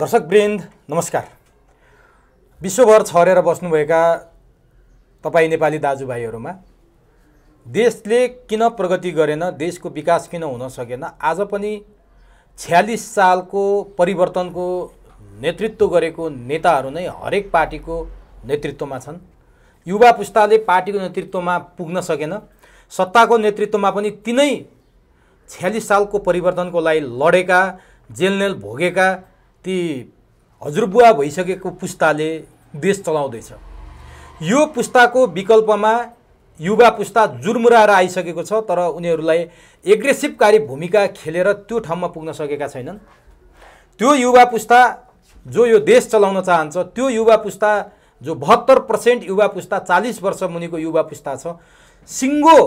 दर्शकवृन्द नमस्कार विश्वभर छरेर बस्नुभएका तपाईँ नेपाली दाजुभाइहरूमा देशले किन प्रगति गरेन देशको विकास किन हुन सकेन आज पनि छ्यालिस सालको परिवर्तनको नेतृत्व गरेको नेताहरू नै हरेक पार्टीको नेतृत्वमा छन् युवा पुस्ताले पार्टीको नेतृत्वमा पुग्न सकेन सत्ताको नेतृत्वमा पनि तिनै छ्यालिस सालको परिवर्तनको लागि लडेका जेलनेल भोगेका ती हजुरबुवा भइसकेको पुस्ताले देश चलाउँदैछ यो पुस्ताको विकल्पमा युवा पुस्ता जुर्मुराएर आइसकेको छ तर उनीहरूलाई एग्रेसिभकारी भूमिका खेलेर त्यो ठाउँमा पुग्न सकेका छैनन् त्यो युवा पुस्ता जो यो देश चलाउन चाहन्छ त्यो युवा पुस्ता जो बहत्तर पर्सेन्ट युवा पुस्ता चालिस वर्ष मुनिको युवा पुस्ता छ सिङ्गो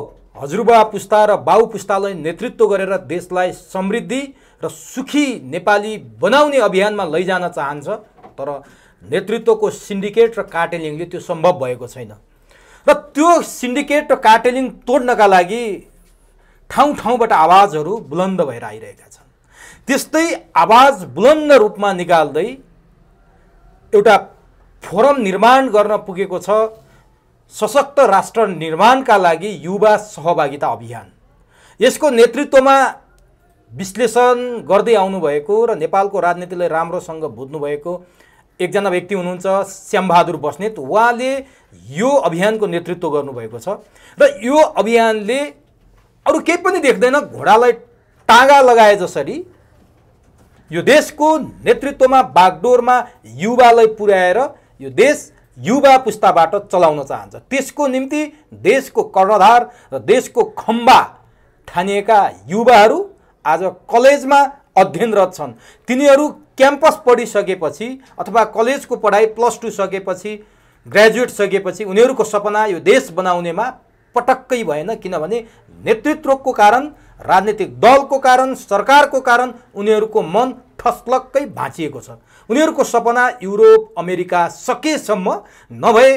हजुरबा पुस्ता र बाउ पुस्तालाई नेतृत्व गरेर देशलाई समृद्धि र सुखी नेपाली बनाउने अभियानमा लैजान चाहन्छ तर नेतृत्वको सिन्डिकेट र कार्टेलिङले त्यो सम्भव भएको छैन र त्यो सिन्डिकेट र कार्टेलिङ तोड्नका लागि ठाउँ ठाउँबाट आवाजहरू बुलन्द भएर आइरहेका छन् त्यस्तै आवाज बुलन्द रूपमा निकाल्दै एउटा फोरम निर्माण गर्न पुगेको छ सशक्त राष्ट्र निर्माणका लागि युवा सहभागिता अभियान यसको नेतृत्वमा विश्लेषण गर्दै आउनुभएको र नेपालको राजनीतिलाई राम्रोसँग बुझ्नुभएको एकजना व्यक्ति हुनुहुन्छ श्यामबहादुर बस्नेत उहाँले यो अभियानको नेतृत्व गर्नुभएको छ र यो अभियानले अरू केही पनि देख्दैन घोडालाई टाँगा लगाए जसरी यो देशको नेतृत्वमा बागडोरमा युवालाई पुर्याएर यो देश युवा पुस्ताबाट चलाउन चाहन्छ त्यसको निम्ति देशको कर्णधार र देशको खम्बा ठानिएका युवाहरू आज कलेजमा अध्ययनरत छन् तिनीहरू क्याम्पस पढिसकेपछि अथवा कलेजको पढाइ प्लस टू सकेपछि ग्रेजुएट सकेपछि उनीहरूको सपना यो देश बनाउनेमा पटक्कै भएन किनभने नेतृत्वको कारण राजनीतिक दलको कारण सरकारको कारण उनीहरूको मन ठस्लक्कै भाँचिएको छ उनीहरूको सपना युरोप अमेरिका सकेसम्म नभए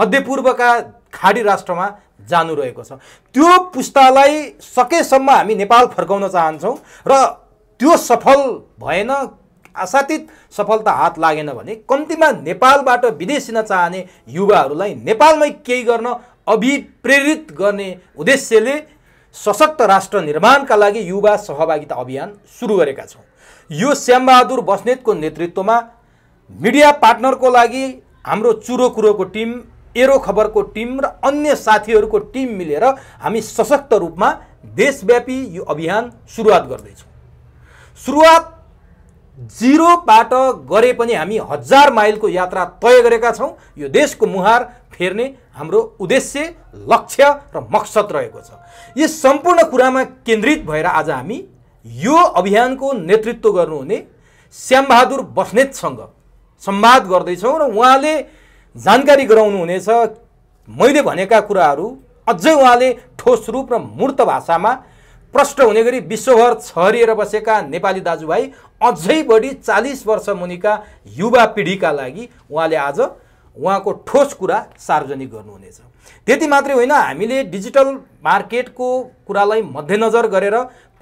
मध्यपूर्वका खाडी राष्ट्रमा जानु रहेको छ त्यो पुस्तालाई सकेसम्म हामी नेपाल फर्काउन चाहन्छौँ र त्यो सफल भएन आशातीत सफलता हात लागेन भने कम्तीमा नेपालबाट विदेशिन चाहने युवाहरूलाई नेपालमै केही गर्न अभिप्रेरित गर्ने उद्देश्यले सशक्त राष्ट्र निर्माणका लागि युवा सहभागिता अभियान सुरु गरेका छौँ यो श्यामबहादुर बस्नेतको नेतृत्वमा मिडिया पार्टनरको लागि हाम्रो चुरो कुरोको टिम एरो खबरको टिम र अन्य साथीहरूको टिम मिलेर हामी सशक्त रूपमा देशव्यापी यो अभियान सुरुवात गर्दैछौँ सुरुवात जिरोबाट गरे पनि हामी हजार माइलको यात्रा तय गरेका छौँ यो देशको मुहार फेर्ने हाम्रो उद्देश्य लक्ष्य र मकसद रहेको छ यी सम्पूर्ण कुरामा केन्द्रित भएर आज हामी यो अभियानको नेतृत्व गर्नुहुने श्यामबहादुर बस्नेतसँग संवाद गर्दैछौँ र उहाँले जानकारी गराउनु हुनेछ मैले भनेका कुराहरू अझै उहाँले ठोस रूप र मूर्त भाषामा प्रष्ट हुने गरी विश्वभर छरिएर बसेका नेपाली दाजुभाइ अझै बढी चालिस वर्ष मुनिका युवा पिँढीका लागि उहाँले आज उहाँको ठोस कुरा सार्वजनिक गर्नुहुनेछ त्यति मात्रै होइन हामीले डिजिटल मार्केटको कुरालाई मध्यनजर गरेर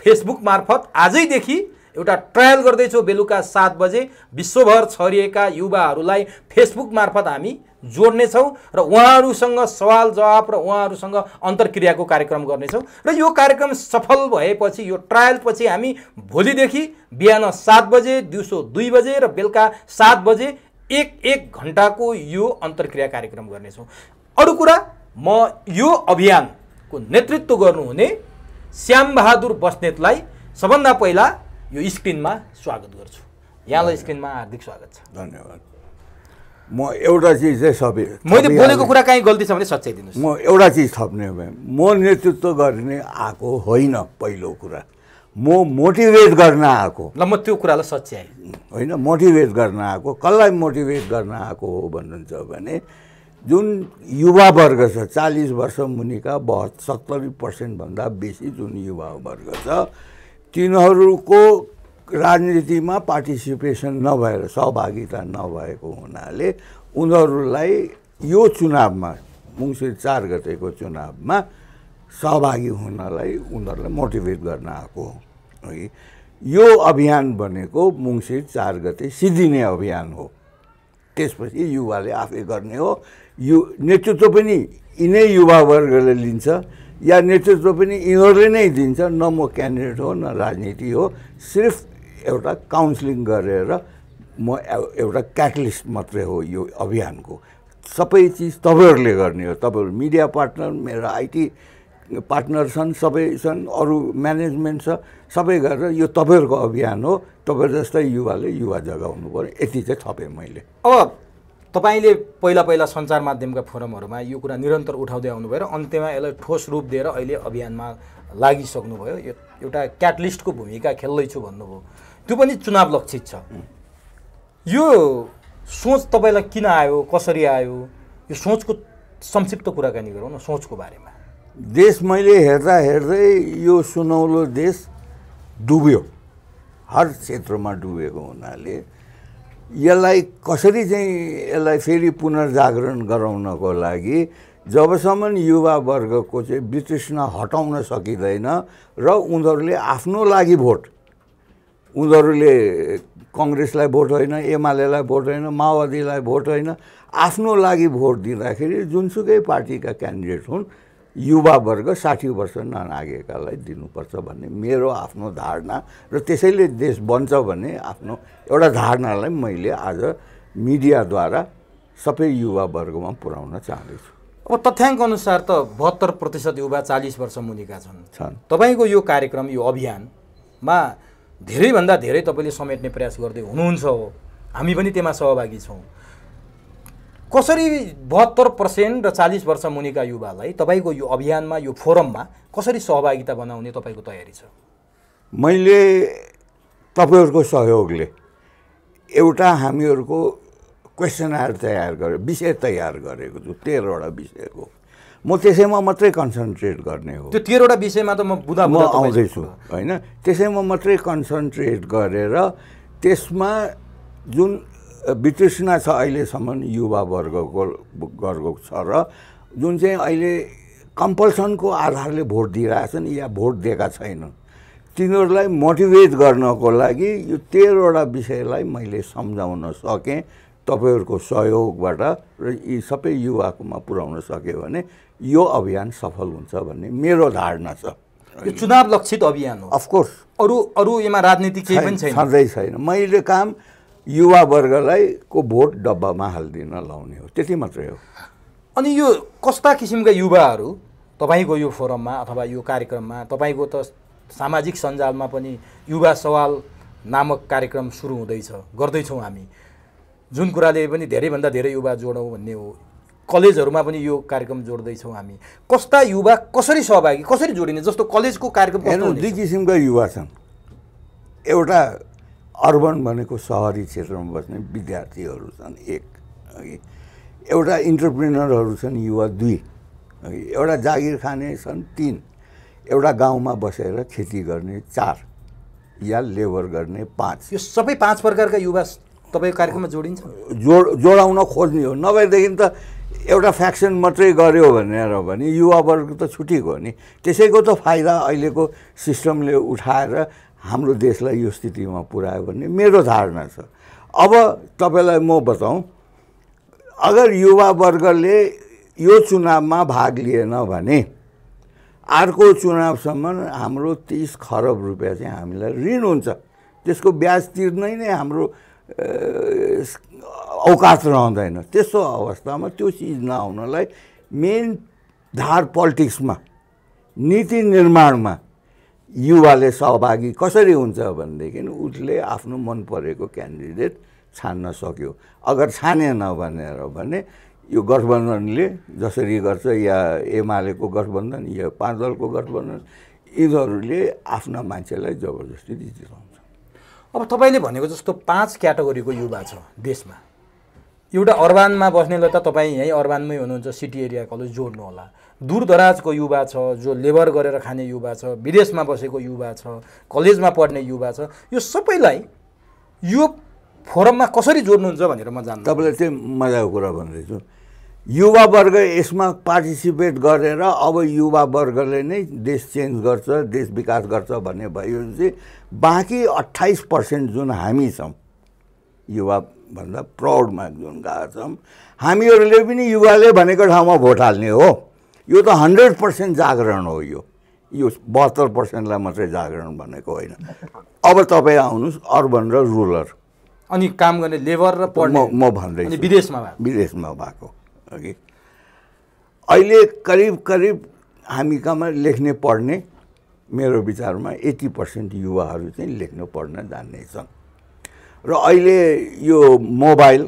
फेसबुक मार्फत आजैदेखि एउटा ट्रायल गर्दैछौँ बेलुका सात बजे विश्वभर छरिएका युवाहरूलाई फेसबुक मार्फत हामी जोड्नेछौँ र उहाँहरूसँग सवाल जवाब र उहाँहरूसँग अन्तर्क्रियाको कार्यक्रम गर्नेछौँ र यो कार्यक्रम सफल भएपछि यो ट्रायल पछि हामी भोलिदेखि बिहान सात बजे दिउँसो दुई बजे र बेलुका सात बजे एक एक घन्टाको यो अन्तर्क्रिया कार्यक्रम गर्नेछौँ अरू कुरा म यो अभियानको नेतृत्व गर्नुहुने श्यामबहादुर बस्नेतलाई सबभन्दा पहिला यो स्क्रिनमा स्वागत गर्छु यहाँलाई स्क्रिनमा हार्दिक स्वागत छ धन्यवाद म एउटा चिज चाहिँ सबै मैले बोलेको कुरा कहीँ गल्ती छ भने सच्याइदिनुहोस् म एउटा चिज थप्ने हो म नेतृत्व गर्ने आएको होइन पहिलो कुरा म मोटिभेट गर्न आएको ल म त्यो कुरालाई सच्याएँ होइन मोटिभेट गर्न आएको कसलाई मोटिभेट गर्न आएको हो भन्नुहुन्छ भने जुन युवा वर्ग छ चालिस वर्ष मुनिका बह सत्तरी पर्सेन्टभन्दा बेसी जुन युवा वर्ग छ तिनीहरूको राजनीतिमा पार्टिसिपेसन नभएर सहभागिता नभएको हुनाले उनीहरूलाई यो चुनावमा मुङ्सिर चार गतेको चुनावमा सहभागी हुनलाई उनीहरूलाई मोटिभेट गर्न आएको हो यो अभियान भनेको मुङ्सिर चार गते सिद्धिने अभियान हो त्यसपछि युवाले आफै गर्ने हो यु नेतृत्व पनि यिनै युवावर्गले लिन्छ या नेतृत्व पनि यिनीहरूले नै दिन्छ न म क्यान्डिडेट हो न राजनीति हो सिर्फ एउटा काउन्सिलिङ गरेर म एउटा क्याटलिस्ट मात्रै हो यो अभियानको सबै चिज तपाईँहरूले गर्ने हो तपाईँहरू मिडिया पार्टनर मेरो आइटी पार्टनर छन् सबै छन् अरू म्यानेजमेन्ट छ सबै गरेर यो तपाईँहरूको अभियान हो तपाईँ जस्तै युवाले युवा जगाउनु पऱ्यो यति चाहिँ थपेँ मैले अब तपाईँले पहिला पहिला सञ्चार माध्यमका फोरमहरूमा यो कुरा निरन्तर उठाउँदै आउनुभयो र अन्त्यमा यसलाई ठोस रूप दिएर अहिले अभियानमा लागिसक्नुभयो यो एउटा क्याटलिस्टको भूमिका खेल्दैछु भन्नुभयो त्यो पनि चुनाव लक्षित छ यो सोच तपाईँलाई किन आयो कसरी आयो यो सोचको संक्षिप्त कुराकानी गरौँ न सोचको बारेमा देश मैले हेर्दा हेर्दै यो सुनौलो देश डुब्यो हर क्षेत्रमा डुबेको हुनाले यसलाई कसरी चाहिँ यसलाई फेरि पुनर्जागरण गराउनको लागि जबसम्म युवावर्गको चाहिँ वितृष्णा हटाउन सकिँदैन र उनीहरूले आफ्नो लागि भोट उनीहरूले कङ्ग्रेसलाई भोट होइन एमालेलाई भोट होइन माओवादीलाई भोट होइन आफ्नो लागि भोट दिँदाखेरि जुनसुकै पार्टीका क्यान्डिडेट हुन् युवावर्ग साठी वर्ष ननागेकालाई दिनुपर्छ भन्ने मेरो आफ्नो धारणा र त्यसैले देश बन्छ भन्ने आफ्नो एउटा धारणालाई मैले आज मिडियाद्वारा सबै युवावर्गमा पुर्याउन चाहँदैछु अब तथ्याङ्क अनुसार त बहत्तर प्रतिशत युवा चालिस वर्ष मुनिका छन् छन् तपाईँको यो कार्यक्रम यो अभियानमा धेरैभन्दा धेरै तपाईँले समेट्ने प्रयास गर्दै हुनुहुन्छ हो हामी पनि त्यसमा सहभागी छौँ कसरी बहत्तर पर्सेन्ट र चालिस वर्ष मुनिका युवालाई तपाईँको यो अभियानमा यो फोरममा कसरी सहभागिता बनाउने तपाईँको तयारी छ मैले तपाईँहरूको सहयोगले एउटा हामीहरूको क्वेसनआर तयार गरे विषय तयार गरेको छु तेह्रवटा विषयको म त्यसैमा मात्रै कन्सन्ट्रेट गर्ने हो त्यो तेह्रवटा विषयमा त म बुधा म आउँदैछु होइन त्यसैमा मात्रै कन्सन्ट्रेट गरेर त्यसमा जुन वितृष्णा छ अहिलेसम्म युवा वर्गको छ र जुन चाहिँ अहिले कम्पल्सनको आधारले भोट दिइरहेछन् या भोट दिएका छैनन् तिनीहरूलाई मोटिभेट गर्नको लागि यो तेह्रवटा विषयलाई मैले सम्झाउन सकेँ तपाईँहरूको सहयोगबाट र यी सबै युवाकोमा पुर्याउन सक्यो भने यो अभियान सफल हुन्छ भन्ने मेरो धारणा छ यो चुनाव लक्षित अभियान हो अफकोर्स अरू अरू यहाँ राजनीति केही पनि छैन छँदै छैन मैले काम युवावर्गलाई को भोट डब्बामा हालिदिन लाउने हो त्यति मात्रै हो अनि यो कस्ता किसिमका युवाहरू तपाईँको यो फोरममा अथवा यो कार्यक्रममा तपाईँको त सामाजिक सञ्जालमा पनि युवा सवाल नामक कार्यक्रम सुरु हुँदैछ गर्दैछौँ हामी जुन कुराले पनि धेरैभन्दा धेरै युवा जोडौँ भन्ने हो कलेजहरूमा पनि यो कार्यक्रम जोड्दैछौँ हामी कस्ता युवा कसरी सहभागी कसरी जोडिने जस्तो कलेजको कार्यक्रम दुई किसिमका युवा छन् एउटा अर्बन भनेको सहरी क्षेत्रमा बस्ने विद्यार्थीहरू छन् एक एउटा इन्टरप्रेनरहरू छन् युवा दुई एउटा जागिर खाने छन् तिन एउटा गाउँमा बसेर खेती गर्ने चार या लेबर गर्ने पाँच यो सबै पाँच प्रकारका युवा तपाईँको कार्यक्रममा जोडिन्छ जोड जोडाउन खोज्ने हो नभएदेखि त एउटा फ्याक्सन मात्रै गऱ्यो भनेर भने युवावर्ग त छुटेको हो नि त्यसैको त फाइदा अहिलेको सिस्टमले उठाएर हाम्रो देशलाई यो स्थितिमा पुऱ्यायो भन्ने मेरो धारणा छ अब तपाईँलाई म बताउँ अगर युवावर्गले यो चुनावमा भाग लिएन भने अर्को चुनावसम्म हाम्रो तिस खरब रुपियाँ चाहिँ हामीलाई ऋण हुन्छ त्यसको ब्याज तिर्नै नै हाम्रो औकात रहँदैन त्यस्तो अवस्थामा त्यो चिज नआउनलाई मेन धार पोलिटिक्समा नीति निर्माणमा युवाले सहभागी कसरी हुन्छ भनेदेखि उसले आफ्नो मन परेको क्यान्डिडेट छान्न सक्यो अगर छानेन भनेर भने यो गठबन्धनले जसरी गर्छ या एमालेको गठबन्धन या पाँच दलको गठबन्धन यिनीहरूले आफ्ना मान्छेलाई जबरजस्ती जिताउँछ अब तपाईँले भनेको जस्तो पाँच क्याटेगोरीको युवा छ देशमा एउटा अर्बानमा बस्नेलाई त तपाईँ यहीँ अर्बानमै हुनुहुन्छ सिटी एरिया कलेज जोड्नु होला दूरदराजको युवा छ जो लेबर गरेर खाने युवा छ विदेशमा बसेको युवा छ कलेजमा पढ्ने युवा छ यो सबैलाई यो फोरममा कसरी जोड्नुहुन्छ भनेर म जान्छु तपाईँले चाहिँ मजाको कुरा भन्दैछु युवावर्ग यसमा पार्टिसिपेट गरेर अब युवावर्गले नै देश चेन्ज गर्छ देश विकास गर्छ भन्ने भयो भने चाहिँ बाँकी अट्ठाइस पर्सेन्ट जुन हामी छौँ युवाभन्दा प्राउडमा जुन गएका छौँ हामीहरूले पनि युवाले भनेको ठाउँमा भोट हाल्ने हो यो त हन्ड्रेड पर्सेन्ट जागरण हो यो यो बहत्तर पर्सेन्टलाई मात्रै जागरण भनेको होइन अब तपाईँ आउनुहोस् अर्बन र रुरल अनि काम गर्ने लेबर र पढ्ने म भन्दै विदेशमा विदेशमा भएको अघि अहिले करिब करिब हामी कहाँ लेख्ने पढ्ने मेरो विचारमा एट्टी पर्सेन्ट युवाहरू चाहिँ लेख्न पढ्न जान्ने छन् र अहिले यो मोबाइल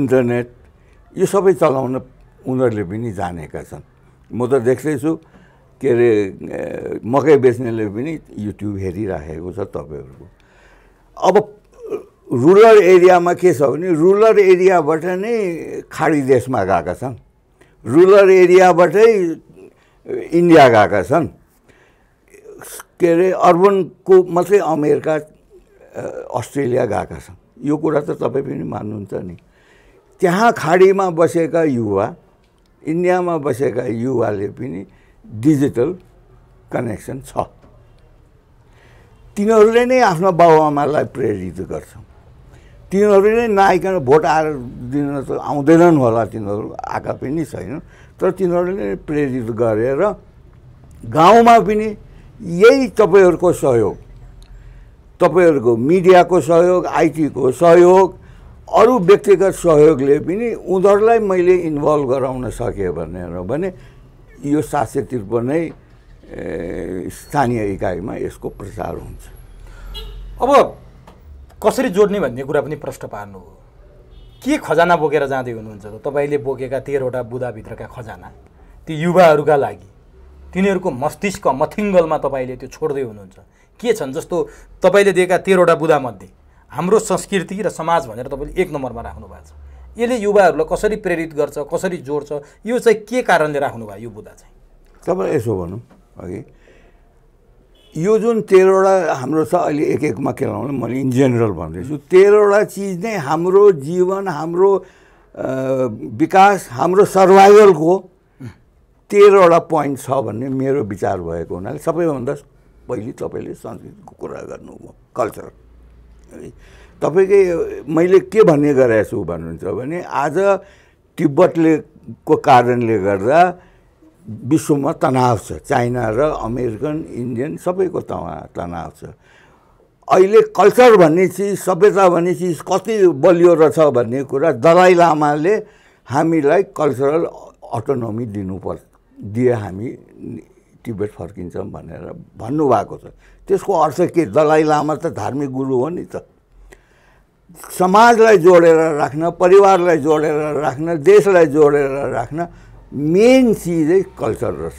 इन्टरनेट यो सबै चलाउन उनीहरूले पनि जानेका छन् म त देख्दैछु के अरे मकै बेच्नेले पनि युट्युब हेरिराखेको छ तपाईँहरूको अब रुरल एरियामा के छ भने रुरल एरियाबाट नै खाडी देशमा गएका छन् रुरल एरियाबाटै इन्डिया गएका छन् के अरे अर्बनको मात्रै अमेरिका अस्ट्रेलिया गएका छन् यो कुरा त तपाईँ पनि मान्नुहुन्छ नि त्यहाँ खाडीमा बसेका युवा इन्डियामा बसेका युवाले पनि डिजिटल कनेक्सन छ तिनीहरूले नै आफ्नो बाबुआमालाई प्रेरित गर्छ तिनीहरू नै नआइकन भोट आएर दिन त आउँदैनन् होला तिनीहरू आएका पनि छैन तर तिनीहरूले नै प्रेरित गरेर गाउँमा पनि यही तपाईँहरूको सहयोग तपाईँहरूको मिडियाको सहयोग आइटीको सहयोग अरू व्यक्तिगत सहयोगले पनि उनीहरूलाई मैले इन्भल्भ गराउन सकेँ भनेर भने यो सात सय त्रिपन्नै स्थानीय इकाइमा यसको प्रचार हुन्छ अब कसरी जोड्ने भन्ने कुरा पनि प्रश्न पार्नु हो के खजाना बोकेर जाँदै हुनुहुन्छ त तपाईँले बोकेका तेह्रवटा बुदाभित्रका खजाना ती युवाहरूका लागि तिनीहरूको मस्तिष्क मथिङ्गलमा तपाईँले त्यो छोड्दै हुनुहुन्छ के छन् जस्तो तपाईँले दिएका तेह्रवटा बुदामध्ये हाम्रो संस्कृति र समाज भनेर तपाईँले एक नम्बरमा राख्नु भएको छ यसले युवाहरूलाई कसरी प्रेरित गर्छ कसरी जोड्छ यो चाहिँ के कारणले राख्नुभयो यो बुदा चाहिँ तपाईँ यसो भनौँ अघि यो जुन तेह्रवटा हाम्रो छ अहिले एक एकमा के लाउनु मैले इन जेनरल भन्दैछु तेह्रवटा चिज नै हाम्रो जीवन हाम्रो विकास हाम्रो सर्भाइभलको तेह्रवटा पोइन्ट छ भन्ने मेरो विचार भएको हुनाले सबैभन्दा पहिले तपाईँले संस्कृतिको कुरा गर्नुभयो कल्चर तपाईँकै मैले के भन्ने गरेको छु भन्नुहुन्छ भने आज तिब्बतले को कारणले गर्दा विश्वमा तनाव छ चाइना र अमेरिकन इन्डियन सबैको त तनाव छ अहिले कल्चर भन्ने चिज सभ्यता भन्ने चिज कति बलियो रहेछ भन्ने कुरा दलाइ लामाले हामीलाई कल्चरल अटोनोमी दिनुपर्छ दिए हामी तिब्बत फर्किन्छौँ भनेर भन्नुभएको छ त्यसको अर्थ के दलाइ लामा त धार्मिक गुरु हो नि त समाजलाई जोडेर राख्न परिवारलाई जोडेर राख्न देशलाई जोडेर राख्न मेन चिजै कल्चर रहेछ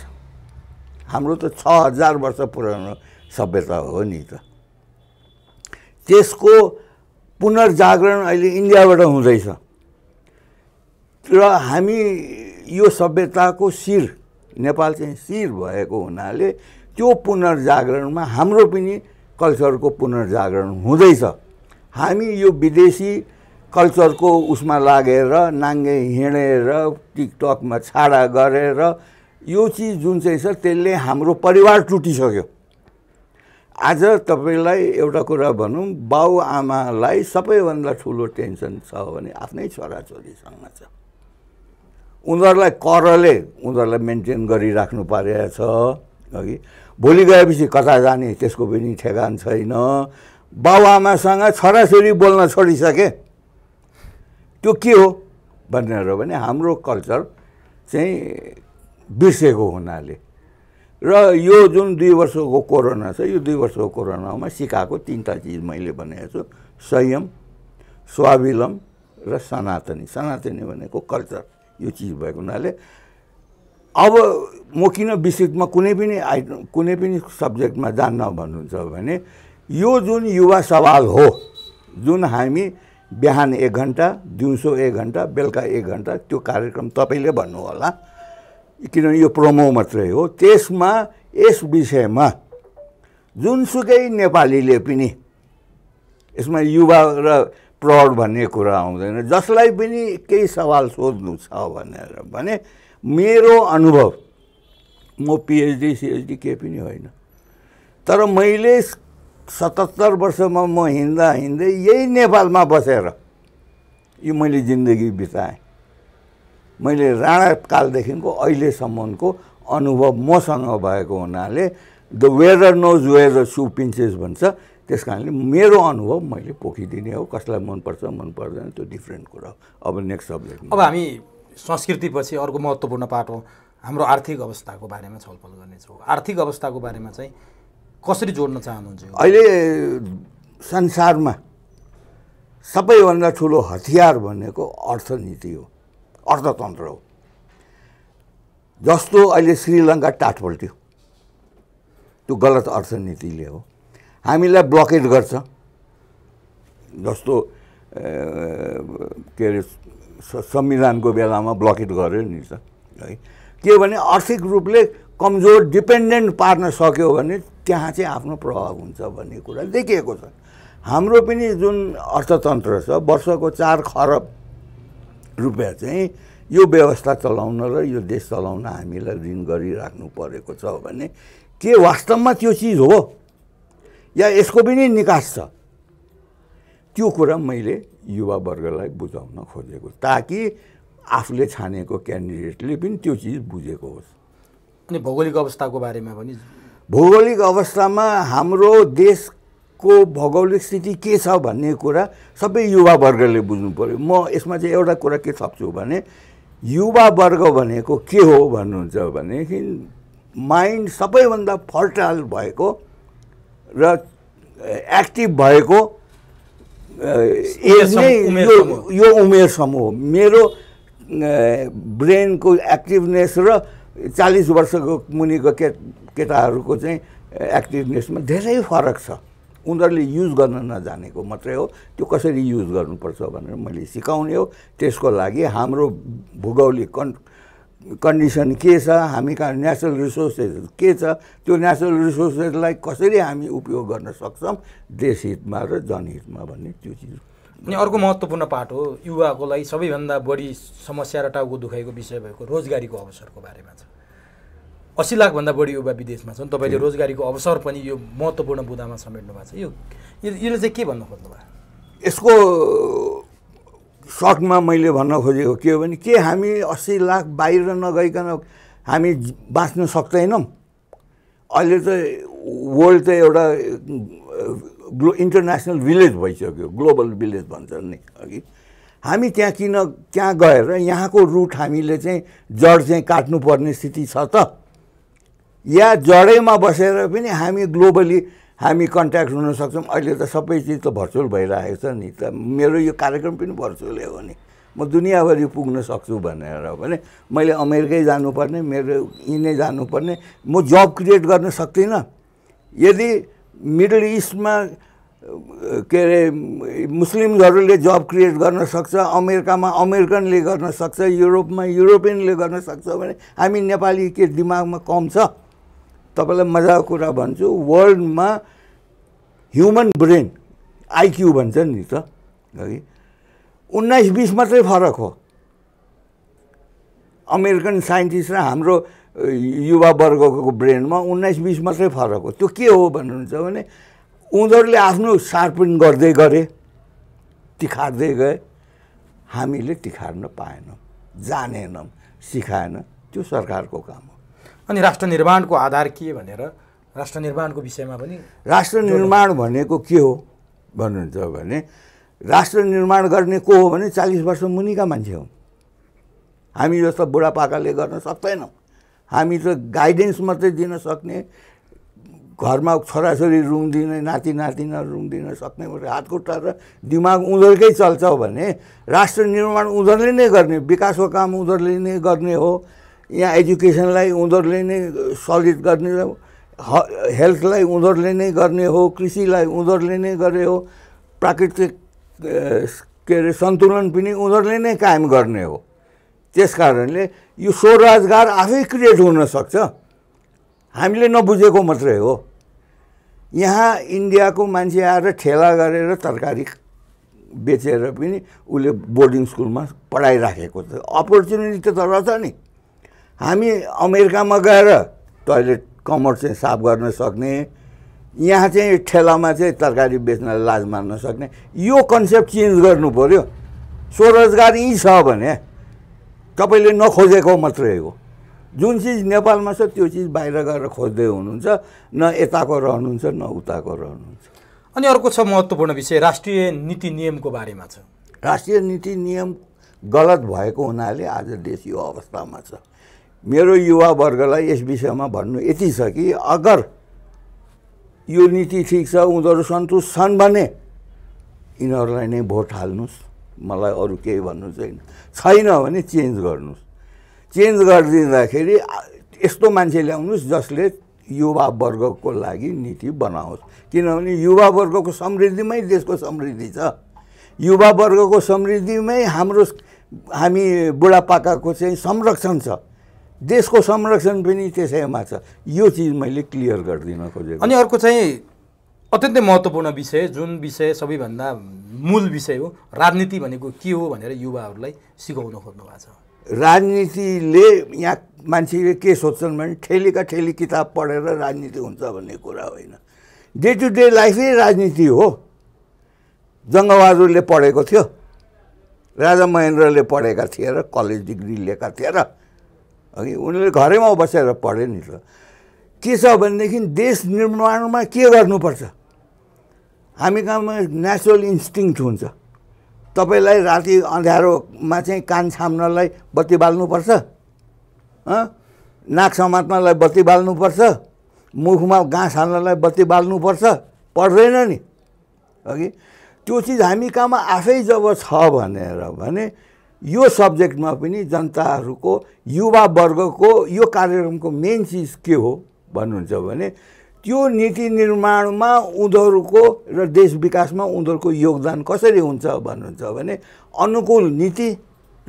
हाम्रो त छ हजार वर्ष पुरानो सभ्यता हो नि त त्यसको पुनर्जागरण अहिले इन्डियाबाट हुँदैछ र हामी यो सभ्यताको शिर नेपाल चाहिँ शिर भएको हुनाले त्यो पुनर्जागरणमा हाम्रो पनि कल्चरको पुनर्जागरण हुँदैछ हामी यो विदेशी कल्चरको उसमा लागेर नाङ्गे हिँडेर टिकटकमा छाडा गरेर यो चिज जुन चाहिँ छ त्यसले हाम्रो परिवार टुटिसक्यो आज तपाईँलाई एउटा कुरा भनौँ बाउ आमालाई सबैभन्दा ठुलो टेन्सन छ भने आफ्नै छोराछोरीसँग छ उनीहरूलाई करले उनीहरूलाई मेन्टेन गरिराख्नु परेछ छ अघि भोलि गएपछि कता जाने त्यसको पनि ठेगान छैन बाबुआमासँग छोराछोरी बोल्न छोडिसके त्यो के हो भनेर भने हाम्रो कल्चर चाहिँ बिर्सेको हुनाले र यो जुन दुई वर्षको कोरोना छ यो दुई वर्षको कोरोनामा सिकाएको तिनवटा चिज मैले भनेको छु संयम स्वाविलम्ब र सनातनी सनातनी भनेको कल्चर यो चिज भएको हुनाले अब म किन विस्तृतमा कुनै पनि आइटम कुनै पनि सब्जेक्टमा जान्न भन्नुहुन्छ भने यो जुन युवा सवाल हो जुन हामी बिहान एक घन्टा दिउँसो एक घन्टा बेलुका एक घन्टा त्यो कार्यक्रम तपाईँले भन्नुहोला किनभने यो प्रोमो मात्रै हो त्यसमा यस विषयमा जुनसुकै नेपालीले पनि यसमा युवा र प्रौढ भन्ने कुरा आउँदैन जसलाई पनि केही सवाल सोध्नु छ भनेर भने मेरो अनुभव म पिएचडी सिएचडी केही पनि होइन तर मैले सतहत्तर वर्षमा म हिँड्दा हिँड्दै यही नेपालमा बसेर यो मैले जिन्दगी बिताएँ मैले राणा कालदेखिको अहिलेसम्मको अनुभव मसँग भएको हुनाले द वेदर नोज वेदर सु पिन्सेस भन्छ त्यस कारणले मेरो अनुभव मैले पोखिदिने हो कसलाई मनपर्छ मन पर्दैन त्यो डिफ्रेन्ट कुरा हो अब नेक्स्ट सब्जेक्ट अब हामी संस्कृतिपछि अर्को महत्त्वपूर्ण पाठ हो हाम्रो आर्थिक अवस्थाको बारेमा छलफल गर्नेछौँ आर्थिक अवस्थाको बारेमा चाहिँ कसरी जोड्न चाहनुहुन्छ अहिले संसारमा सबैभन्दा ठुलो हतियार भनेको अर्थनीति हो अर्थतन्त्र हो जस्तो अहिले श्रीलङ्का टाटपल्ट्यो त्यो गलत अर्थनीतिले हो हामीलाई ब्लकेट गर्छ जस्तो के अरे संविधानको बेलामा ब्लकेट गर्यो नि त है के भने आर्थिक रूपले कमजोर डिपेन्डेन्ट पार्न सक्यो भने त्यहाँ चाहिँ आफ्नो प्रभाव हुन्छ भन्ने कुरा देखिएको छ हाम्रो पनि जुन अर्थतन्त्र छ वर्षको चार खरब रुपियाँ चाहिँ यो व्यवस्था चलाउन र यो देश चलाउन हामीलाई ऋण गरिराख्नु परेको छ भने के वास्तवमा त्यो चिज हो या यसको पनि निकास छ त्यो कुरा मैले युवावर्गलाई बुझाउन खोजेको ताकि आफूले छानेको क्यान्डिडेटले पनि त्यो चिज बुझेको होस् अनि भौगोलिक अवस्थाको बारेमा पनि भौगोलिक अवस्थामा हाम्रो देशको भौगोलिक स्थिति के छ भन्ने कुरा सबै युवावर्गले बुझ्नु पऱ्यो म यसमा चाहिँ एउटा कुरा के थप्छु भने युवावर्ग भनेको के हो भन्नुहुन्छ भनेदेखि माइन्ड सबैभन्दा फर्टाइल भएको र एक्टिभ भएको एज नै यो उमेर समूह मेरो ब्रेनको एक्टिभनेस र चालिस वर्षको मुनिको के केटाहरूको चाहिँ एक्टिभनेसमा धेरै फरक छ उनीहरूले युज गर्न नजानेको मात्रै हो त्यो कसरी युज गर्नुपर्छ भनेर मैले सिकाउने हो त्यसको लागि हाम्रो भूगौलिक कन् कन्डिसन के छ हामी कहाँ नेचरल रिसोर्सेस के छ त्यो नेचरल रिसोर्सेसलाई कसरी हामी उपयोग गर्न सक्छौँ हितमा र जनहितमा भन्ने त्यो चिज अनि अर्को महत्त्वपूर्ण पाठ हो युवाको लागि सबैभन्दा बढी समस्या र टाउको दुखाइको विषय भएको रोजगारीको अवसरको बारेमा छ असी लाखभन्दा बढी युवा विदेशमा छन् तपाईँले रोजगारीको अवसर पनि यो महत्त्वपूर्ण बुदामा समेट्नु भएको छ यो यसले चाहिँ के भन्नु खोज्नु भयो यसको सर्टमा मैले भन्न खोजेको के हो भने के हामी अस्सी लाख बाहिर नगइकन हामी बाँच्न सक्दैनौँ अहिले त वर्ल्ड त एउटा ग्लो इन्टरनेसनल भिलेज भइसक्यो ग्लोबल भिलेज भन्छ नि अघि हामी त्यहाँ किन त्यहाँ गएर यहाँको रुट हामीले चाहिँ जड चाहिँ काट्नुपर्ने स्थिति छ त या जडैमा बसेर पनि हामी ग्लोबली हामी कन्ट्याक्ट हुन सक्छौँ अहिले त सबै चिज त भर्चुअल भइरहेको छ नि त मेरो यो कार्यक्रम पनि भर्चुअलै हो नि म दुनियाँभरि पुग्न सक्छु भनेर भने मैले अमेरिकै जानुपर्ने मेरो यिनै जानुपर्ने म जब क्रिएट गर्न सक्दिनँ यदि मिडल इस्टमा के अरे मुस्लिम्सहरूले जब क्रिएट गर्न सक्छ अमेरिकामा अमेरिकनले गर्न सक्छ युरोपमा युरोपियनले गर्न सक्छ भने हामी नेपाली के दिमागमा कम छ तपाईँलाई मजाको कुरा भन्छु वर्ल्डमा ह्युमन ब्रेन आइक्यू भन्छ नि त है उन्नाइस बिस मात्रै फरक हो अमेरिकन साइन्टिस्ट र हाम्रो युवावर्गको ब्रेनमा उन्नाइस बिस मात्रै फरक हो त्यो के हो भन्नुहुन्छ भने उनीहरूले आफ्नो सार्पिन गर्दै गरे तिखार्दै गए हामीले तिखार्न पाएनौँ जानेनौँ सिकाएन त्यो सरकारको काम हो अनि राष्ट्र निर्माणको आधार के भनेर राष्ट्र निर्माणको विषयमा पनि राष्ट्र निर्माण भनेको के हो भन्नुहुन्छ भने राष्ट्र निर्माण गर्ने को हो भने चालिस वर्ष मुनिका मान्छे हो हामी जस्तो बुढापाकाले गर्न सक्दैनौँ हामी त गाइडेन्स मात्रै दिन सक्ने घरमा छोराछोरी रुम दिने नाति नातिना दिन सक्ने हात खुट्टा र दिमाग उनीहरूकै चल्छ भने राष्ट्र निर्माण उनीहरूले नै गर्ने विकासको काम उनीहरूले नै गर्ने हो यहाँ एजुकेसनलाई उनीहरूले नै सलिड गर्ने हेल्थलाई उनीहरूले नै गर्ने हो कृषिलाई उनीहरूले नै गर्ने हो प्राकृतिक के अरे सन्तुलन पनि उनीहरूले नै कायम गर्ने हो त्यस कारणले यो स्वरोजगार आफै क्रिएट हुनसक्छ हामीले नबुझेको मात्रै हो यहाँ इन्डियाको मान्छे आएर ठेला गरेर तरकारी बेचेर पनि उसले बोर्डिङ स्कुलमा पढाइराखेको छ अपर्च्युनिटी त रहेछ नि हामी अमेरिकामा गएर टोइलेट कमर चाहिँ साफ गर्न सक्ने यहाँ चाहिँ ठेलामा चाहिँ तरकारी बेच्न लाज मान्न सक्ने यो कन्सेप्ट चेन्ज गर्नु पऱ्यो स्वरोजगार यहीँ छ भने तपाईँले नखोजेको मात्रै हो जुन चिज नेपालमा छ त्यो चिज बाहिर गएर खोज्दै हुनुहुन्छ न यताको रहनुहुन्छ न उताको रहनुहुन्छ अनि अर्को छ महत्त्वपूर्ण विषय राष्ट्रिय नीति नियमको बारेमा छ राष्ट्रिय नीति नियम गलत भएको हुनाले आज देश यो अवस्थामा छ मेरो युवावर्गलाई यस विषयमा भन्नु यति छ कि अगर यो नीति ठिक छ उनीहरू सन्तुष्ट छन् भने यिनीहरूलाई नै भोट हाल्नुहोस् मलाई अरू केही भन्नु छैन छैन भने चेन्ज गर्नुहोस् चेन्ज गरिदिँदाखेरि यस्तो मान्छे ल्याउनुहोस् जसले युवावर्गको लागि नीति बनाओस् किनभने युवावर्गको समृद्धिमै देशको समृद्धि छ युवावर्गको समृद्धिमै हाम्रो हामी बुढापाकाको चाहिँ संरक्षण छ देशको संरक्षण पनि त्यसैमा छ यो चिज मैले क्लियर गरिदिन खोजेको अनि अर्को चाहिँ अत्यन्तै महत्त्वपूर्ण विषय जुन विषय सबैभन्दा मूल विषय हो राजनीति भनेको के हो भनेर युवाहरूलाई सिकाउन खोज्नु भएको छ राजनीतिले यहाँ मान्छेले के सोध्छन् भने ठेलीका ठेली किताब पढेर राजनीति हुन्छ भन्ने कुरा होइन डे टु डे लाइफै राजनीति हो जङ्गबहादुरले पढेको थियो राजा महेन्द्रले पढेका थिए र कलेज डिग्री लिएका थिए र अघि उनीहरूले घरैमा बसेर पढे नि त के छ भनेदेखि देश निर्माणमा के गर्नुपर्छ हामी कहाँमा नेचुरल इन्स्टिङ हुन्छ तपाईँलाई राति अँध्यारोमा चाहिँ कान छाम्नलाई बत्ती बाल्नुपर्छ नाक समात्नलाई बत्ती बाल्नुपर्छ मुखमा घाँस हाल्नलाई बत्ती बाल्नुपर्छ पर्दैन नि अघि त्यो चिज हामी कहाँमा आफै जब छ भनेर भने यो सब्जेक्टमा पनि जनताहरूको युवावर्गको यो कार्यक्रमको मेन चिज के हो भन्नुहुन्छ भने त्यो नीति निर्माणमा उनीहरूको र देश विकासमा उनीहरूको योगदान कसरी हुन्छ भन्नुहुन्छ भने अनुकूल नीति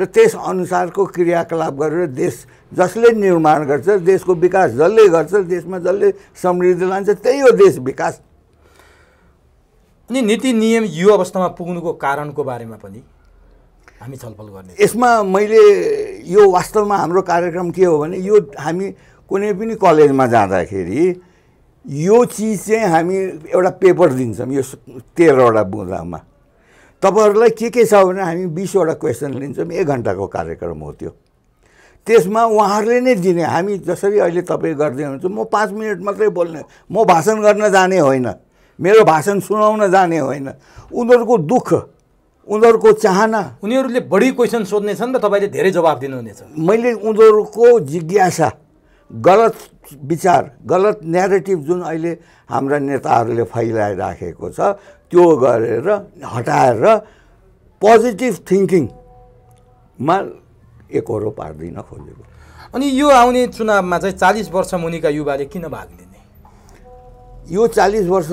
र त्यस अनुसारको क्रियाकलाप गरेर देश जसले निर्माण गर्छ देशको विकास जसले गर्छ देशमा जसले समृद्धि लान्छ त्यही हो देश विकास अनि नीति नियम यो अवस्थामा पुग्नुको कारणको बारेमा पनि हामी छलफल गर्ने यसमा मैले यो वास्तवमा हाम्रो कार्यक्रम के हो भने यो हामी कुनै पनि कलेजमा जाँदाखेरि यो चिज चाहिँ हामी एउटा पेपर दिन्छौँ यो तेह्रवटा बुँदामा तपाईँहरूलाई के के छ भने हामी बिसवटा क्वेसन लिन्छौँ एक घन्टाको कार्यक्रम हो त्यो त्यसमा उहाँहरूले नै दिने हामी जसरी अहिले तपाईँ गर्दै हुनुहुन्छ म पाँच मिनट मात्रै बोल्ने म भाषण गर्न जाने होइन मेरो भाषण सुनाउन जाने होइन उनीहरूको दुःख उनीहरूको चाहना उनीहरूले बढी क्वेसन सोध्नेछन् र तपाईँले धेरै जवाब दिनुहुनेछ मैले उनीहरूको जिज्ञासा गलत विचार गलत नेगेटिभ जुन अहिले हाम्रा नेताहरूले फैलाइराखेको छ त्यो गरेर हटाएर पोजिटिभ थिङ्किङमा एकहोरो पार्दिन खोजेको अनि यो आउने चुनावमा चाहिँ चालिस वर्ष मुनिका युवाले किन भाग लिने यो चालिस वर्ष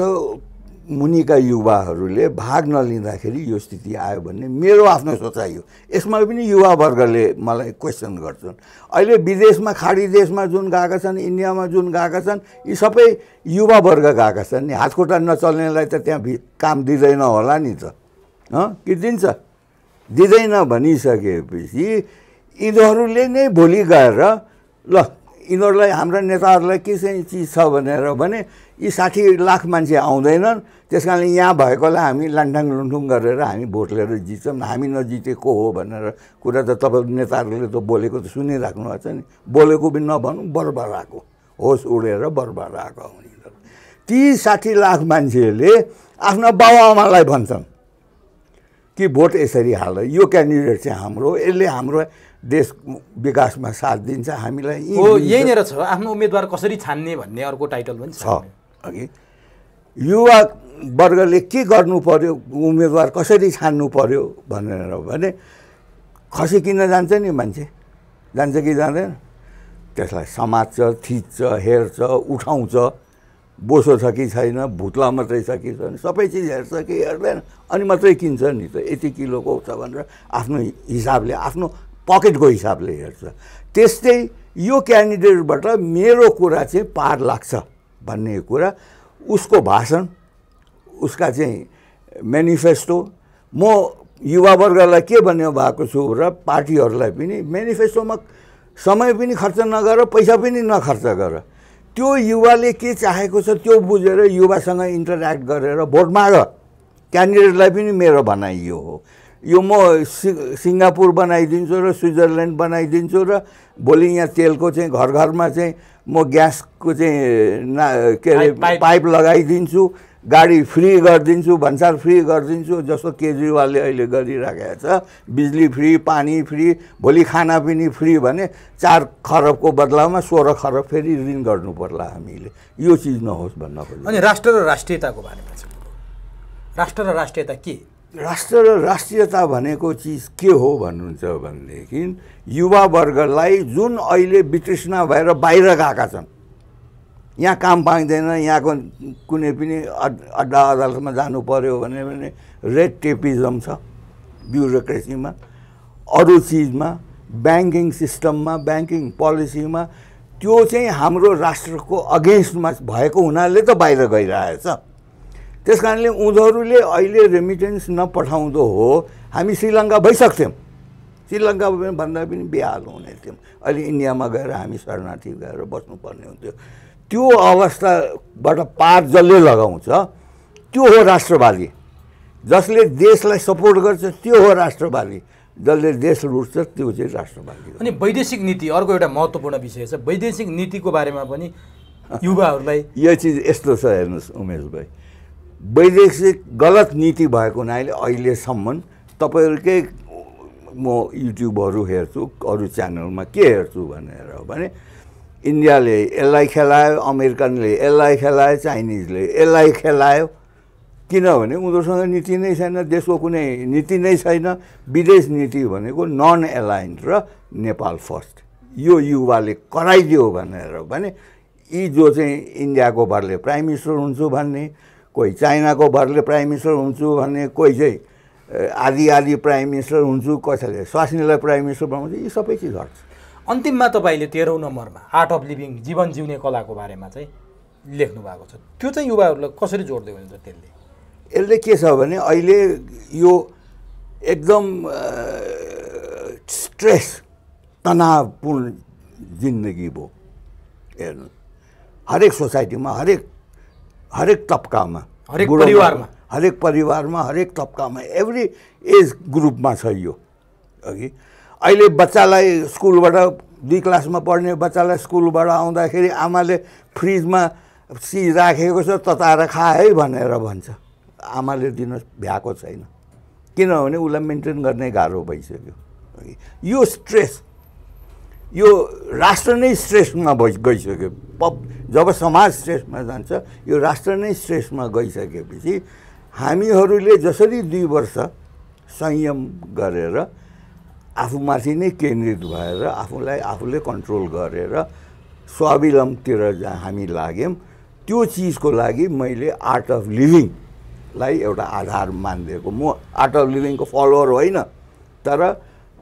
मुनिका युवाहरूले भाग नलिँदाखेरि यो स्थिति आयो भन्ने मेरो आफ्नो सोचाइ हो यसमा पनि युवावर्गले मलाई क्वेसन गर्छन् अहिले विदेशमा खाडी देशमा जुन गएका छन् इन्डियामा जुन गएका छन् यी सबै युवावर्ग गएका छन् नि हातखुट्टा नचल्नेलाई त त्यहाँ काम दिँदैन होला नि त कि दिन्छ दिँदैन भनिसकेपछि यिनीहरूले नै भोलि गएर ल यिनीहरूलाई हाम्रा नेताहरूलाई के चाहिँ चिज छ भनेर भने यी साठी लाख मान्छे आउँदैनन् त्यस कारणले यहाँ भएकोलाई हामी लान्ठाङ लुन्ठुङ गरेर हामी भोट लिएर जित्छौँ हामी नजितेको हो भनेर कुरा त तपाईँ नेताहरूले त बोलेको त सुनिराख्नु भएको छ नि बोलेको पनि नभनौँ बर्बर आएको होस् उडेर बर्बर आउने ती साठी लाख मान्छेहरूले आफ्ना बाबुआमालाई भन्छन् कि भोट यसरी हाल यो क्यान्डिडेट चाहिँ हाम्रो यसले हाम्रो देश विकासमा साथ दिन्छ हामीलाई यहीँनिर छ आफ्नो उम्मेदवार कसरी छान्ने भन्ने अर्को टाइटल पनि छ अघि युवा वर्गले के गर्नु पर्यो उम्मेदवार कसरी छान्नु पर्यो भनेर भने खसी किन जान्छ नि मान्छे जान्छ कि जाँदैन त्यसलाई समात्छ थिच्छ हेर्छ उठाउँछ बोसो छ कि छैन भुत्ला मात्रै छ कि छैन सबै चिज हेर्छ कि हेर्दैन अनि मात्रै किन्छ नि त यति किलोको छ भनेर आफ्नो हिसाबले आफ्नो पकेटको हिसाबले हेर्छ त्यस्तै यो क्यान्डिडेटबाट मेरो कुरा चाहिँ पार लाग्छ भन्ने कुरा उसको भाषण उसका चाहिँ मेनिफेस्टो म युवावर्गलाई के भन्ने भएको छु र पार्टीहरूलाई पनि मेनिफेस्टोमा समय पनि खर्च नगर पैसा पनि नखर्च गर त्यो युवाले के चाहेको छ त्यो बुझेर युवासँग इन्टरेक्ट गरेर भोट माग क्यान्डिडेटलाई पनि मेरो भनाइ यो हो यो म सि सिङ्गापुर बनाइदिन्छु र स्विजरल्यान्ड बनाइदिन्छु र भोलि यहाँ तेलको चाहिँ घर घरमा चाहिँ म ग्यासको चाहिँ ना के अरे पाइप लगाइदिन्छु गाडी फ्री गरिदिन्छु भन्सार फ्री गरिदिन्छु जस्तो केजरीवालले अहिले गरिराखेको छ बिजुली फ्री पानी फ्री भोलि पनि फ्री भने चार खरबको बदलामा सोह्र खरब फेरि ऋण गर्नु पर्ला हामीले यो चिज नहोस् भन्न खोज्छ अनि राष्ट्र र राष्ट्रियताको बारेमा राष्ट्र र राष्ट्रियता के राष्ट्र र राष्ट्रियता भनेको चिज के हो भन्नुहुन्छ भनेदेखि युवावर्गलाई जुन अहिले वितृष्णा भएर बाहिर गएका छन् यहाँ काम पाइँदैन यहाँको कुनै पनि अड्डा अदालतमा जानु पऱ्यो भने भने रेड टेपिजम छ ब्युरोक्रेसीमा अरू चिजमा ब्याङ्किङ सिस्टममा ब्याङ्किङ पोलिसीमा त्यो चाहिँ हाम्रो राष्ट्रको अगेन्स्टमा भएको हुनाले त बाहिर गइरहेछ त्यस कारणले उनीहरूले अहिले रेमिटेन्स नपठाउँदो हो हामी श्रीलङ्का भइसक्थ्यौँ श्रीलङ्का भन्दा पनि बिहाल हुने थियौँ अहिले इन्डियामा गएर हामी शरणार्थी गएर बस्नुपर्ने हुन्थ्यो त्यो अवस्थाबाट पार जसले लगाउँछ त्यो हो राष्ट्रवादी जसले देशलाई सपोर्ट गर्छ त्यो हो राष्ट्रवादी जसले देश रुट्छ त्यो चाहिँ राष्ट्रवादी अनि वैदेशिक नीति अर्को एउटा महत्त्वपूर्ण विषय छ वैदेशिक नीतिको बारेमा पनि युवाहरूलाई यो चिज यस्तो छ हेर्नुहोस् उमेश भाइ वैदेशिक गलत नीति भएको हुनाले अहिलेसम्म तपाईँहरूकै म युट्युबहरू हेर्छु अरू च्यानलमा के हेर्छु भनेर हो भने इन्डियाले यसलाई खेलायो अमेरिकनले यसलाई खेलायो चाइनिजले यसलाई खेलायो किनभने उनीहरूसँग नीति नै छैन देशको कुनै नीति नै छैन विदेश नीति भनेको नन एलायन्स र नेपाल फर्स्ट यो युवाले कराइदियो भनेर भने यी जो चाहिँ इन्डियाको भरले प्राइम मिनिस्टर हुन्छु भन्ने कोही चाइनाको भरले प्राइम मिनिस्टर हुन्छु भन्ने कोही चाहिँ आदि आदि प्राइम मिनिस्टर हुन्छु कसैले स्वास्नीलाई प्राइम मिनिस्टर बनाउँछ यी सबै चिज हट्छ अन्तिममा तपाईँले तेह्रौँ नम्बरमा आर्ट अफ लिभिङ जीवन जिउने कलाको बारेमा चाहिँ लेख्नु भएको छ त्यो चाहिँ युवाहरूलाई कसरी जोड्दै हुन्छ त्यसले यसले के छ भने अहिले यो एकदम स्ट्रेस तनावपूर्ण जिन्दगी भयो हेर्नु हरेक सोसाइटीमा हरेक हरेक तब्कामा हरेक परिवारमा हरेक परिवारमा हरेक तब्कामा एभ्री एज ग्रुपमा छ यो अघि अहिले बच्चालाई स्कुलबाट दुई क्लासमा पढ्ने बच्चालाई स्कुलबाट आउँदाखेरि आमाले फ्रिजमा चिज राखेको छ तताएर खा है भनेर भन्छ आमाले दिन भ्याएको छैन किनभने उसलाई मेन्टेन गर्ने गाह्रो भइसक्यो यो स्ट्रेस यो राष्ट्र नै स्ट्रेसमा भइ गइसक्यो पप जब समाज स्ट्रेसमा जान्छ यो राष्ट्र नै स्ट्रेसमा गइसकेपछि हामीहरूले जसरी दुई वर्ष संयम गरेर आफूमाथि नै केन्द्रित भएर आफूलाई आफूले कन्ट्रोल गरेर स्वावलम्बतिर जहाँ हामी लाग्यौँ त्यो चिजको लागि मैले आर्ट अफ लिभिङलाई एउटा आधार मानिदिएको म आर्ट अफ लिभिङको फलोवर होइन तर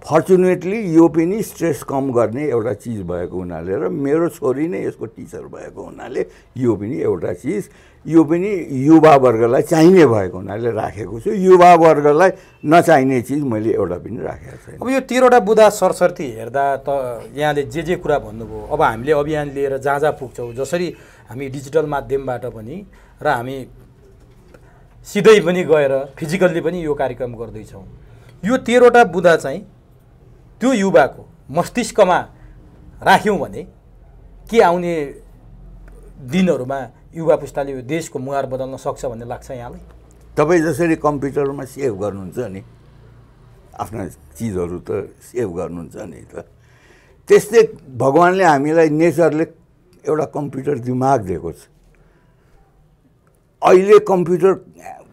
फर्चुनेटली यो पनि स्ट्रेस कम गर्ने एउटा चिज भएको हुनाले र मेरो छोरी नै यसको टिचर भएको हुनाले यो पनि एउटा चिज यो पनि युवावर्गलाई चाहिने भएको हुनाले राखेको छु युवावर्गलाई नचाहिने चिज मैले एउटा पनि राखेको छु अब यो तेह्रवटा बुधा सरसर्ती हेर्दा त यहाँले जे जे कुरा भन्नुभयो अब हामीले अभियान लिएर जहाँ जहाँ पुग्छौँ जसरी हामी डिजिटल माध्यमबाट पनि र हामी सिधै पनि गएर फिजिकल्ली पनि यो कार्यक्रम गर्दैछौँ यो तेह्रवटा बुधा चाहिँ त्यो युवाको मस्तिष्कमा राख्यौँ भने के आउने दिनहरूमा युवा पुस्ताले यो देशको मुहार बदल्न सक्छ भन्ने लाग्छ यहाँलाई तपाईँ जसरी कम्प्युटरमा सेभ गर्नुहुन्छ नि आफ्ना चिजहरू त सेभ गर्नुहुन्छ नि त त्यस्तै भगवान्ले हामीलाई नेचरले एउटा कम्प्युटर दिमाग दिएको छ अहिले कम्प्युटर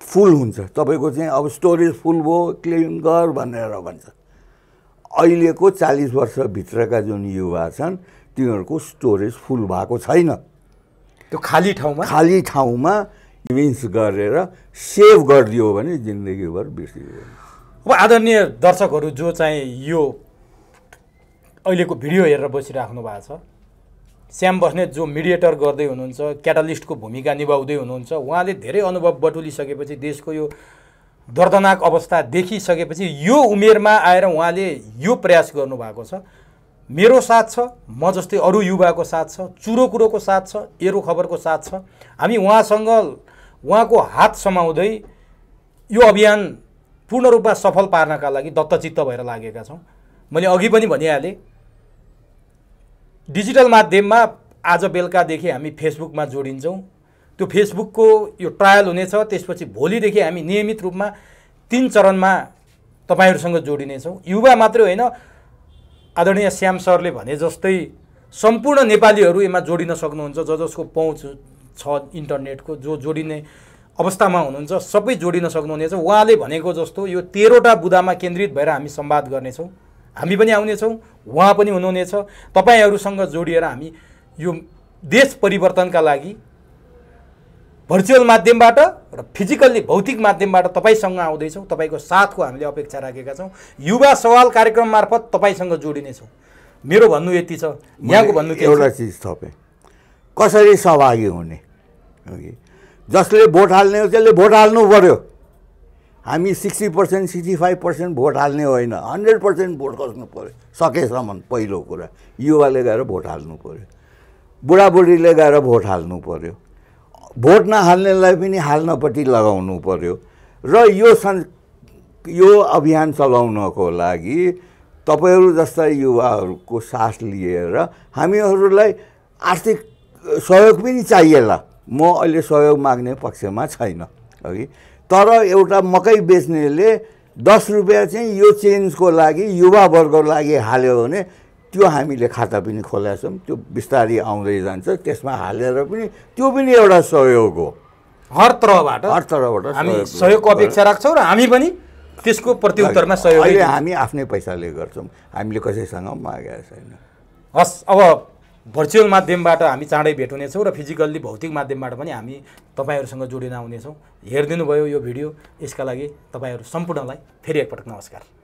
फुल हुन्छ तपाईँको चाहिँ अब स्टोरेज फुल भयो क्लिन गर भनेर भन्छ अहिलेको चालिस वर्षभित्रका जुन युवा छन् तिनीहरूको स्टोरेज फुल भएको छैन त्यो खाली ठाउँमा खाली ठाउँमा मिन्स गरेर सेभ गरिदियो भने जिन्दगीभर बिर्सियो अब आदरणीय दर्शकहरू जो चाहिँ यो अहिलेको भिडियो हेरेर बसिराख्नु भएको छ श्याम बस्नेत जो मिडिएटर गर्दै हुनुहुन्छ क्याटालिस्टको भूमिका निभाउँदै हुनुहुन्छ उहाँले धेरै अनुभव बटुलिसकेपछि देशको यो दर्दनाक अवस्था देखिसकेपछि यो उमेरमा आएर उहाँले यो प्रयास गर्नुभएको छ मेरो साथ छ म जस्तै अरू युवाको साथ छ चुरो कुरोको साथ छ एरो खबरको साथ छ हामी उहाँसँग उहाँको हात समाउँदै यो अभियान पूर्ण रूपमा सफल पार्नका लागि दत्तचित्त भएर लागेका छौँ मैले अघि पनि भनिहालेँ डिजिटल माध्यममा आज बेलुकादेखि हामी फेसबुकमा जोडिन्छौँ त्यो फेसबुकको यो ट्रायल हुनेछ त्यसपछि भोलिदेखि हामी नियमित रूपमा तिन चरणमा तपाईँहरूसँग जोडिनेछौँ युवा मात्रै होइन आदरणीय श्याम सरले भने जस्तै सम्पूर्ण नेपालीहरू यसमा जोडिन सक्नुहुन्छ ज जसको पहुँच छ इन्टरनेटको जो जोडिने अवस्थामा हुनुहुन्छ सबै जोडिन सक्नुहुनेछ उहाँले भनेको जस्तो यो तेह्रवटा बुदामा केन्द्रित भएर हामी सम्वाद गर्नेछौँ हामी पनि आउनेछौँ उहाँ पनि हुनुहुनेछ तपाईँहरूसँग जोडिएर हामी यो देश परिवर्तनका लागि भर्चुअल माध्यमबाट र फिजिकल्ली भौतिक माध्यमबाट तपाईँसँग आउँदैछौँ तपाईँको साथको हामीले अपेक्षा राखेका छौँ युवा सवाल कार्यक्रम मार्फत तपाईँसँग जोडिनेछौँ मेरो भन्नु यति छ यहाँको भन्नु एउटा चिज थपेँ कसरी सहभागी हुने जसले भोट हाल्ने हो त्यसले भोट हाल्नु पऱ्यो हामी sixty percent sixty five percent भोट हाल्ने होइन हन्ड्रेड पर्सेन्ट भोट खोज्नु पऱ्यो सकेसम्म पहिलो कुरा युवाले गएर भोट हाल्नु पऱ्यो बुढाबुढीले गएर भोट हाल्नु पऱ्यो भोट नहाल्नेलाई पनि हाल्नपट्टि लगाउनु पर्यो र यो सन् यो अभियान चलाउनको लागि तपाईँहरू जस्ता युवाहरूको साथ लिएर हामीहरूलाई आर्थिक सहयोग पनि चाहिएला म अहिले सहयोग माग्ने पक्षमा छैन है तर एउटा मकै बेच्नेले दस रुपियाँ चाहिँ यो चेन्जको लागि युवावर्गको लागि हाल्यो भने त्यो हामीले खाता पनि खोलेका छौँ त्यो बिस्तारै आउँदै जान्छ त्यसमा हालेर पनि त्यो पनि एउटा सहयोग हो हर तहबाट हर तहबाट हामी सहयोगको अपेक्षा राख्छौँ र हामी पनि त्यसको प्रत्युत्तरमा सहयोग अहिले हामी आफ्नै पैसाले गर्छौँ हामीले कसैसँग मागेका छैन हस् अब भर्चुअल माध्यमबाट हामी चाँडै भेट हुनेछौँ र फिजिकल्ली भौतिक माध्यमबाट पनि हामी तपाईँहरूसँग जोडिन आउनेछौँ हेरिदिनु भयो यो भिडियो यसका लागि तपाईँहरू सम्पूर्णलाई फेरि एकपटक नमस्कार